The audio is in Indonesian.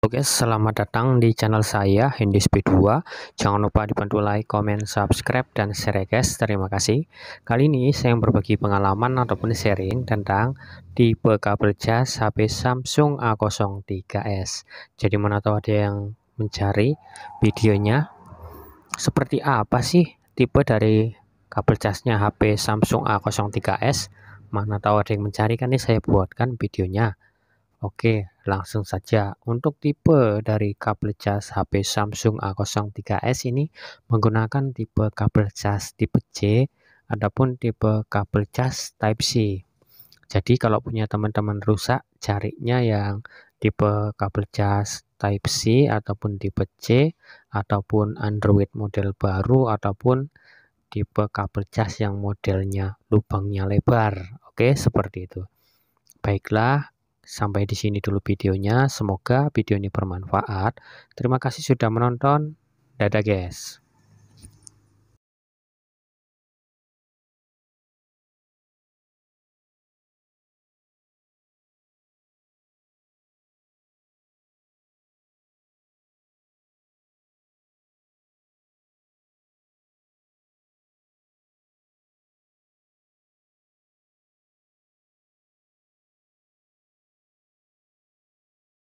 Oke, selamat datang di channel saya Hindi Speed 2. Jangan lupa dibantu like, comment, subscribe, dan share ya, guys. Terima kasih. Kali ini saya berbagi pengalaman ataupun sharing tentang tipe kabel cas HP Samsung A03s. Jadi mana tahu ada yang mencari videonya. Seperti apa sih tipe dari kabel casnya HP Samsung A03s? Mana tahu ada yang mencari kan ini saya buatkan videonya. Oke, Langsung saja, untuk tipe dari kabel cas HP Samsung A03s ini menggunakan tipe kabel cas tipe C, adapun tipe kabel cas Type C. Jadi kalau punya teman-teman rusak, carinya yang tipe kabel cas Type C ataupun tipe C ataupun Android model baru ataupun tipe kabel cas yang modelnya lubangnya lebar. Oke, seperti itu. Baiklah, Sampai di sini dulu videonya. Semoga video ini bermanfaat. Terima kasih sudah menonton. Dadah, guys.